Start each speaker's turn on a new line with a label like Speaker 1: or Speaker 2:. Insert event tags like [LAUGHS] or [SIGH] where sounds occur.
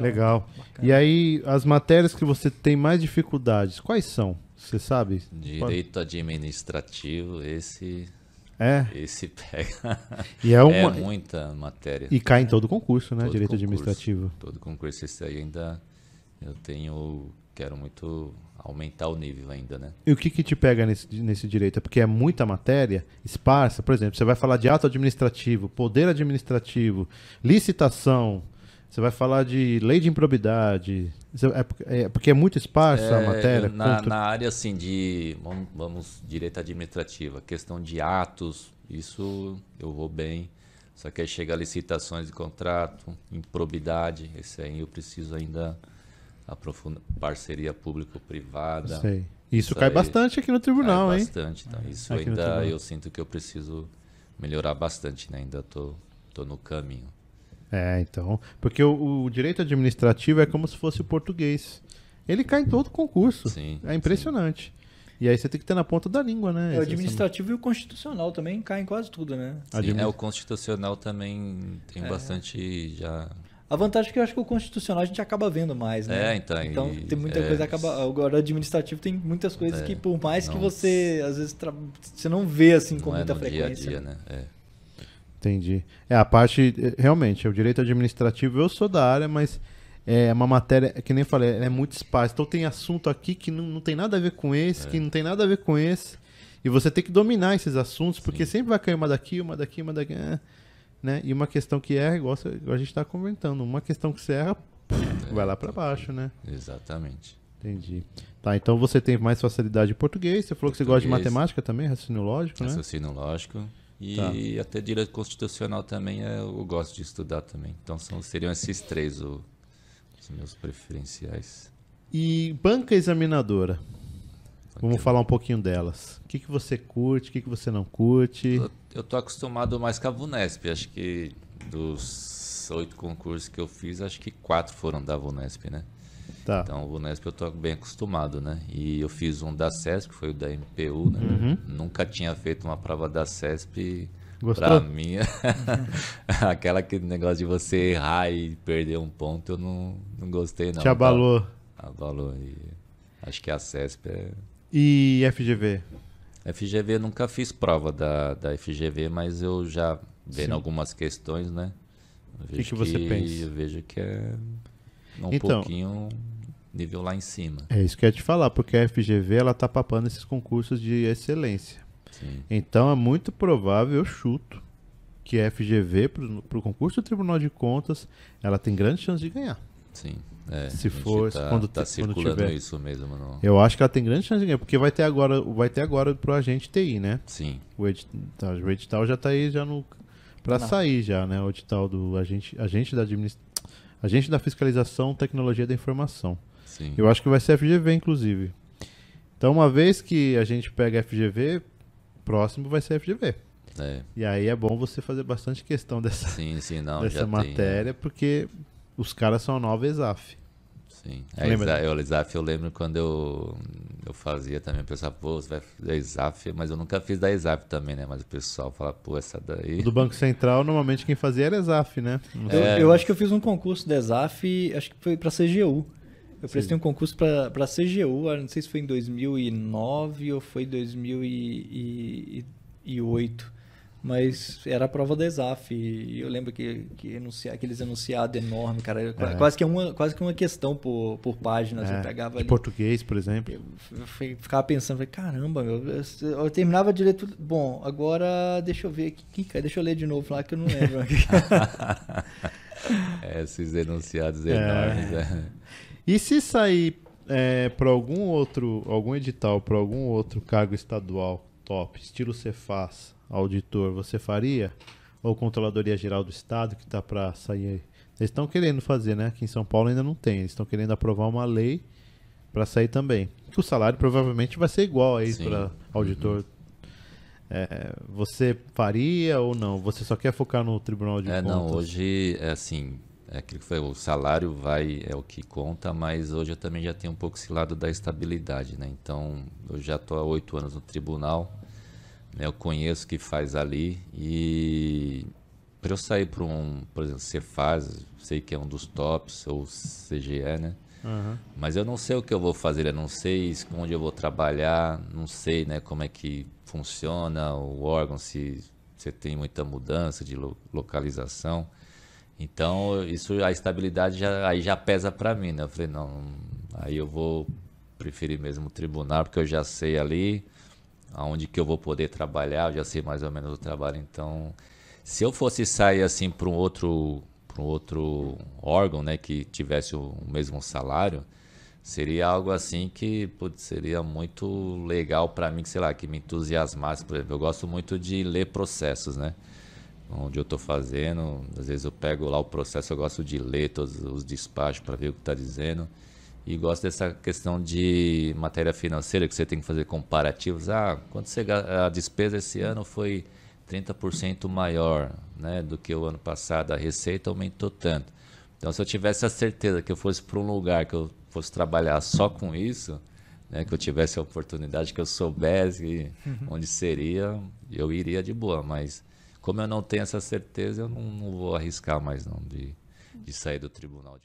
Speaker 1: Legal. E aí, as matérias que você tem mais dificuldades, quais são? Você sabe? Direito
Speaker 2: administrativo, esse.
Speaker 1: É. Esse pega.
Speaker 2: E é, uma... é muita matéria. E cai em todo concurso, né? Todo Direito concurso, administrativo. Todo concurso. Esse aí ainda eu tenho. Quero muito aumentar o nível ainda, né?
Speaker 1: E o que, que te pega nesse, nesse direito? É porque é muita matéria, esparsa, por exemplo, você vai falar de ato administrativo, poder administrativo, licitação, você vai falar de lei de improbidade. É, é porque é muito esparsa é, a matéria? Na, contra... na, área,
Speaker 2: assim, de. Vamos, vamos direito administrativa. Questão de atos, isso eu vou bem. Só que aí chega licitações de contrato, improbidade. Esse aí eu preciso ainda aprofundar. Parceria público-privada. Sei. Isso, isso cai aí, bastante aqui no tribunal, cai hein? Bastante. Então, é, isso aqui ainda eu sinto que eu preciso melhorar bastante, né? Ainda estou tô, tô no caminho.
Speaker 1: É, então. Porque o, o, direito administrativo é como se fosse o português. Ele cai em todo concurso. Sim, é impressionante. Sim. E aí você tem que ter na ponta da língua, né? É, o administrativo e o constitucional também caem quase tudo, né? Sim, é, o
Speaker 2: constitucional também tem é. bastante já.
Speaker 1: A vantagem é que eu acho que
Speaker 2: o constitucional a gente acaba vendo mais, né? É, então. Então e, tem muita é, coisa acaba. Agora, o administrativo tem muitas coisas é, que, por mais não, que você, às vezes, tra... você não vê assim com é muita frequência. Dia a dia, né? É.
Speaker 1: Entendi. É, a parte, eh, realmente, é o direito administrativo, eu sou da área, mas é uma matéria, que nem falei, é muito esparsa. Então tem assunto aqui que não, não tem nada a ver com esse, é. que não tem nada a ver com esse. E você tem que dominar esses assuntos, porque Sim. sempre vai cair uma daqui, uma daqui, uma daqui. É, né? E uma questão que erra, igual a gente está comentando, uma questão que você erra, é, vai lá para
Speaker 2: baixo, né? Exatamente. Entendi.
Speaker 1: Tá, então você tem mais facilidade em português. Você falou português, que você gosta de matemática também, raciocínio lógico, né? Raciocínio
Speaker 2: lógico. E tá. até direito constitucional também eh, eu gosto de estudar também. Então são, seriam esses três o, os meus preferenciais.
Speaker 1: E banca examinadora? Vamos falar um pouquinho delas. O que, que você curte, o que, que você não curte?
Speaker 2: Eu estou acostumado mais com a VUNESP. Acho que dos oito concursos que eu fiz, acho que quatro foram da VUNESP, né? Tá. Então, o Unesp eu estou bem acostumado, né? E eu fiz um da CESP, que foi o da MPU, né? Uhum. Nunca tinha feito uma prova da CESP. Gostou? Pra mim, [LAUGHS] aquela que negócio de você errar e perder um ponto, eu não, não gostei, não. Te abalou. Tá? Abalou. E acho que a CESP é...
Speaker 1: E FGV?
Speaker 2: FGV, nunca fiz prova da, da FGV, mas eu já vendo Sim. algumas questões, né? O que, que, você que pensa? Eu vejo que é um então, pouquinho nível lá em cima.
Speaker 1: É isso que eu ia te falar, porque a FGV ela tá papando esses concursos de excelência. Sim. Então é muito provável, eu chuto, que a FGV para o concurso do Tribunal de Contas ela tem grande chance de ganhar. Sim. É, se for tá, quando, tá quando tiver. isso mesmo não. eu acho que ela tem grande chance de ganhar porque vai ter agora vai ter agora pro agente TI né sim o edital, o edital já está aí já no para sair já né o edital do agente agente da administ, Agente da Fiscalização Tecnologia da Informação. Sim. Eu acho que vai ser FGV, inclusive. Então, uma vez que a gente pega FGV, próximo vai ser FGV. É. E aí é bom você fazer bastante questão dessa, sim, sim, não, dessa matéria, tem. É. porque os caras são a nova ESAF. Sim. A é, Lembra?
Speaker 2: eu, eu lembro quando eu, eu fazia também, o pessoal, pô, você vai fazer Exaf, mas eu nunca fiz da Exaf também, né? Mas o pessoal fala, pô, essa
Speaker 1: daí. Do Banco Central, normalmente quem fazia era Exaf, né? É, eu, eu, acho
Speaker 2: que eu fiz um concurso da Exaf, acho que foi para CGU. Eu prestei Sim. um concurso para CGU, não sei se foi em 2009 ou foi em 2008. Mas era a prova da ESAF. E eu lembro que, que enunciar, aqueles enunciados enormes, cara. É, é. Quase, que uma, quase que uma questão por, por página É. Eu pegava. De ali, português, por exemplo. Eu, ficava pensando, falei, caramba, meu. Eu, eu terminava direito. Bom, agora deixa eu ver aqui. Deixa eu ler de novo lá que eu não lembro. [LAUGHS] é, esses enunciados
Speaker 1: é. enormes. É. E se sair é, para algum outro, algum edital, para algum outro cargo estadual top, estilo Cefaz, auditor, você faria? Ou Controladoria Geral do Estado, que está para sair. Eles estão querendo fazer, né? Aqui em São Paulo ainda não tem. Eles estão querendo aprovar uma lei para sair também. Que o salário provavelmente vai ser igual aí para uhum. auditor. Uhum. É, você faria ou não? Você só quer focar no Tribunal de é, Contas? Não,
Speaker 2: hoje, é assim, é aquilo que foi, o salário vai é o que conta, mas hoje eu também já tenho um pouco esse lado da estabilidade, né? Então, eu já estou há oito anos no tribunal, né, eu conheço que faz ali e para eu sair para um, por exemplo, Cefaz, sei que é um dos tops ou CGE, né? Uhum. Mas eu não sei o que eu vou fazer, eu não sei onde eu vou trabalhar, não sei, né, como é que funciona o órgão, se você tem muita mudança de localização. Então, isso a estabilidade já, aí já pesa para mim, né? Eu falei, não, aí eu vou preferir mesmo o tribunal, porque eu já sei ali, aonde que eu vou poder trabalhar, eu já sei mais ou menos o trabalho. Então, se eu fosse sair assim para um outro para um outro órgão, né, que tivesse o mesmo salário, seria algo assim que putz, seria muito legal para mim, que sei lá, que me entusiasmasse, por exemplo. Eu gosto muito de ler processos, né? Onde eu estou fazendo, às vezes eu pego lá o processo, eu gosto de ler todos os despachos para ver o que está dizendo e gosto dessa questão de matéria financeira, que você tem que fazer comparativos. Ah, quando você, a despesa esse ano foi 30% maior né, do que o ano passado, a receita aumentou tanto. Então, se eu tivesse a certeza que eu fosse para um lugar que eu fosse trabalhar só com isso, né, que eu tivesse a oportunidade, que eu soubesse uhum. onde seria, eu iria de boa. Mas, como eu não tenho essa certeza, eu não, não vou arriscar mais não de, de sair do tribunal.